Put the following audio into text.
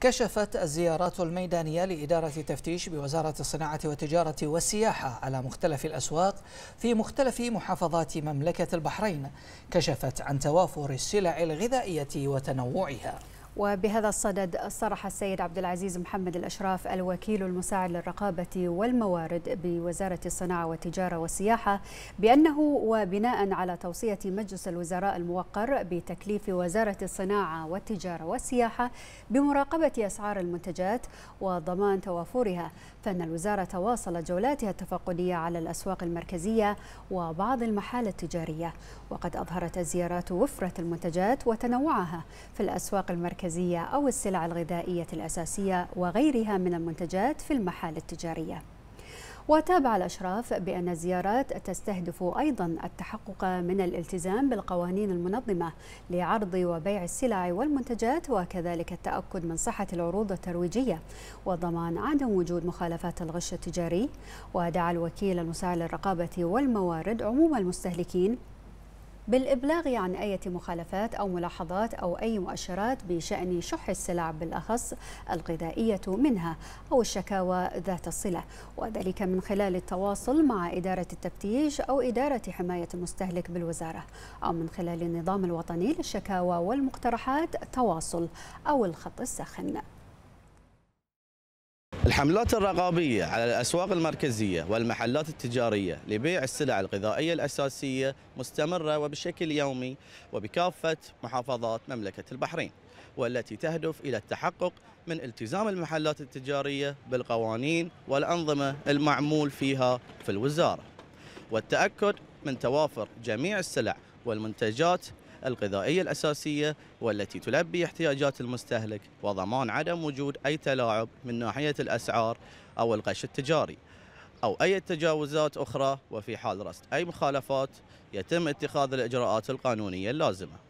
كشفت الزيارات الميدانية لإدارة التفتيش بوزارة الصناعة والتجارة والسياحة على مختلف الأسواق في مختلف محافظات مملكة البحرين كشفت عن توافر السلع الغذائية وتنوعها وبهذا الصدد صرح السيد عبد العزيز محمد الأشراف الوكيل المساعد للرقابة والموارد بوزارة الصناعة والتجارة والسياحة بأنه وبناء على توصية مجلس الوزراء الموقر بتكليف وزارة الصناعة والتجارة والسياحة بمراقبة أسعار المنتجات وضمان توافرها فإن الوزارة واصلت جولاتها التفقدية على الأسواق المركزية وبعض المحال التجارية وقد أظهرت الزيارات وفرة المنتجات وتنوعها في الأسواق المركزية المركزية أو السلع الغذائية الأساسية وغيرها من المنتجات في المحال التجارية وتابع الأشراف بأن الزيارات تستهدف أيضا التحقق من الالتزام بالقوانين المنظمة لعرض وبيع السلع والمنتجات وكذلك التأكد من صحة العروض الترويجية وضمان عدم وجود مخالفات الغش التجاري ودعا الوكيل المساعد للرقابة والموارد عموم المستهلكين بالإبلاغ عن أي مخالفات أو ملاحظات أو أي مؤشرات بشأن شح السلع بالأخص الغذائية منها أو الشكاوى ذات الصلة وذلك من خلال التواصل مع إدارة التفتيش أو إدارة حماية المستهلك بالوزارة أو من خلال النظام الوطني للشكاوى والمقترحات تواصل أو الخط الساخن الحملات الرقابية على الأسواق المركزية والمحلات التجارية لبيع السلع الغذائية الأساسية مستمرة وبشكل يومي وبكافة محافظات مملكة البحرين والتي تهدف إلى التحقق من التزام المحلات التجارية بالقوانين والأنظمة المعمول فيها في الوزارة والتأكد من توافر جميع السلع والمنتجات الغذائية الأساسية والتي تلبي احتياجات المستهلك وضمان عدم وجود أي تلاعب من ناحية الأسعار أو الغش التجاري أو أي تجاوزات أخرى وفي حال رصد أي مخالفات يتم اتخاذ الإجراءات القانونية اللازمة